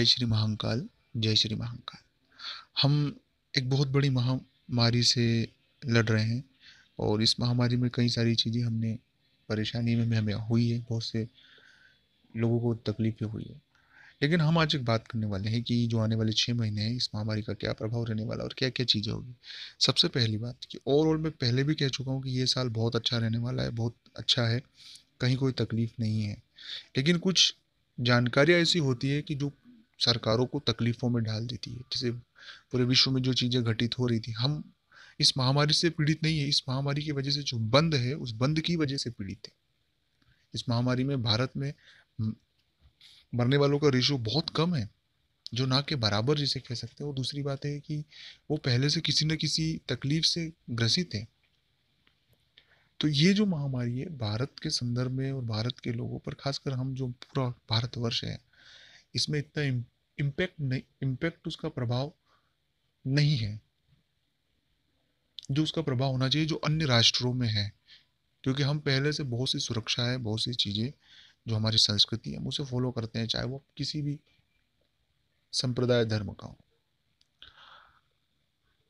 जय श्री महाकाल जय श्री महाकाल हम एक बहुत बड़ी महामारी से लड़ रहे हैं और इस महामारी में कई सारी चीज़ें हमने परेशानी में हमें हुई है बहुत से लोगों को तकलीफ़ें हुई है लेकिन हम आज एक बात करने वाले हैं कि जो आने वाले छः महीने हैं इस महामारी का क्या प्रभाव रहने वाला और क्या क्या चीज़ें होगी सबसे पहली बात कि ओवरऑल मैं पहले भी कह चुका हूँ कि ये साल बहुत अच्छा रहने वाला है बहुत अच्छा है कहीं कोई तकलीफ़ नहीं है लेकिन कुछ जानकारियाँ ऐसी होती है कि जो सरकारों को तकलीफ़ों में डाल देती है जैसे पूरे विश्व में जो चीज़ें घटित हो रही थी हम इस महामारी से पीड़ित नहीं है इस महामारी की वजह से जो बंद है उस बंद की वजह से पीड़ित है इस महामारी में भारत में मरने वालों का रेशो बहुत कम है जो ना के बराबर जिसे कह सकते हैं और दूसरी बात है कि वो पहले से किसी न किसी तकलीफ से ग्रसित है तो ये जो महामारी है भारत के संदर्भ में और भारत के लोगों पर खासकर हम जो पूरा भारतवर्ष है इसमें इतना इम्पैक्ट नहीं इम्पैक्ट तो उसका प्रभाव नहीं है जो उसका प्रभाव होना चाहिए जो अन्य राष्ट्रों में है क्योंकि हम पहले से बहुत सी सुरक्षा है बहुत सी चीज़ें जो हमारी संस्कृति है हम उसे फॉलो करते हैं चाहे वो किसी भी संप्रदाय धर्म का हो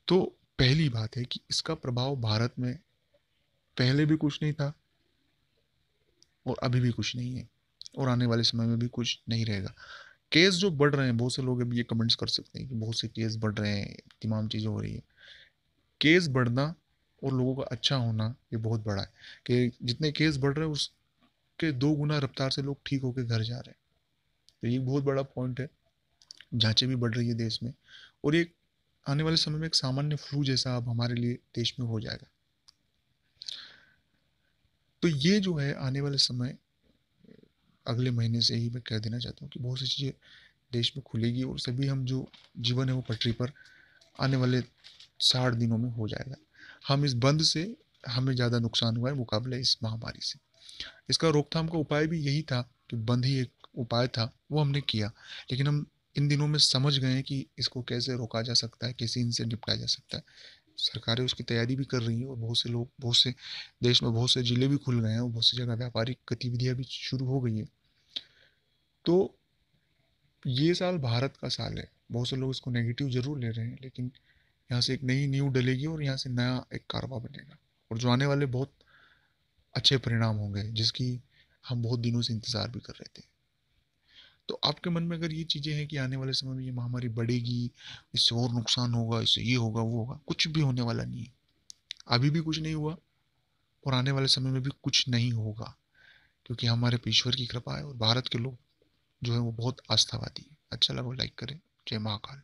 तो पहली बात है कि इसका प्रभाव भारत में पहले भी कुछ नहीं था और अभी भी कुछ नहीं है और आने वाले समय में भी कुछ नहीं रहेगा केस जो बढ़ रहे हैं बहुत से लोग अभी ये कमेंट्स कर सकते हैं कि बहुत से केस बढ़ रहे हैं तमाम चीज़ें हो रही है केस बढ़ना और लोगों का अच्छा होना ये बहुत बड़ा है कि जितने केस बढ़ रहे हैं उसके दो गुना रफ्तार से लोग ठीक होकर घर जा रहे हैं तो ये बहुत बड़ा पॉइंट है जाँचें भी बढ़ रही है देश में और ये आने वाले समय में एक सामान्य फ्लू जैसा अब हमारे लिए देश में हो जाएगा तो ये जो है आने वाले समय अगले महीने से ही मैं कह देना चाहता हूँ कि बहुत सी चीज़ें देश में खुलेगी और सभी हम जो जीवन है वो पटरी पर आने वाले साठ दिनों में हो जाएगा हम इस बंद से हमें ज़्यादा नुकसान हुआ है मुकाबले इस महामारी से इसका रोकथाम का उपाय भी यही था कि बंद ही एक उपाय था वो हमने किया लेकिन हम इन दिनों में समझ गए हैं कि इसको कैसे रोका जा सकता है कैसे इनसे निपटाया जा सकता है सरकारें उसकी तैयारी भी कर रही हैं और बहुत से लोग बहुत से देश में बहुत से ज़िले भी खुल गए हैं और बहुत सी जगह व्यापारिक गतिविधियाँ भी शुरू हो गई हैं तो ये साल भारत का साल है बहुत से लोग इसको नेगेटिव ज़रूर ले रहे हैं लेकिन यहाँ से एक नई न्यू डलेगी और यहाँ से नया एक कारवा बनेगा और जो आने वाले बहुत अच्छे परिणाम होंगे जिसकी हम बहुत दिनों से इंतज़ार भी कर रहे थे तो आपके मन में अगर ये चीज़ें हैं कि आने वाले समय में ये महामारी बढ़ेगी इससे और नुकसान होगा इससे ये होगा वो होगा कुछ भी होने वाला नहीं है अभी भी कुछ नहीं हुआ और आने वाले समय में भी कुछ नहीं होगा क्योंकि हमारे ईश्वर की कृपा है और भारत के लोग जो है वो बहुत आस्थावादी अच्छा लगा लाइक करें जय महाकाल